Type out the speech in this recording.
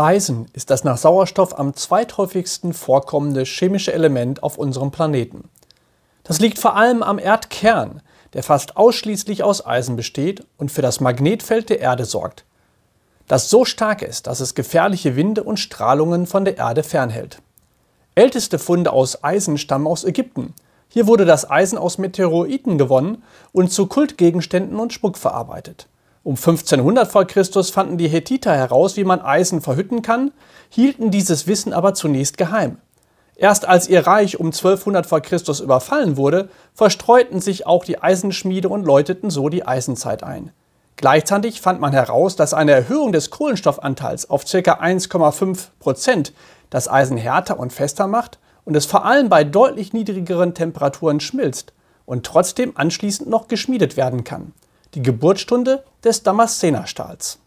Eisen ist das nach Sauerstoff am zweithäufigsten vorkommende chemische Element auf unserem Planeten. Das liegt vor allem am Erdkern, der fast ausschließlich aus Eisen besteht und für das Magnetfeld der Erde sorgt, das so stark ist, dass es gefährliche Winde und Strahlungen von der Erde fernhält. Älteste Funde aus Eisen stammen aus Ägypten. Hier wurde das Eisen aus Meteoriten gewonnen und zu Kultgegenständen und Schmuck verarbeitet. Um 1500 v. Chr. fanden die Hethiter heraus, wie man Eisen verhütten kann, hielten dieses Wissen aber zunächst geheim. Erst als ihr Reich um 1200 v. Chr. überfallen wurde, verstreuten sich auch die Eisenschmiede und läuteten so die Eisenzeit ein. Gleichzeitig fand man heraus, dass eine Erhöhung des Kohlenstoffanteils auf ca. 1,5 Prozent das Eisen härter und fester macht und es vor allem bei deutlich niedrigeren Temperaturen schmilzt und trotzdem anschließend noch geschmiedet werden kann die Geburtsstunde des Damaszenerstahls.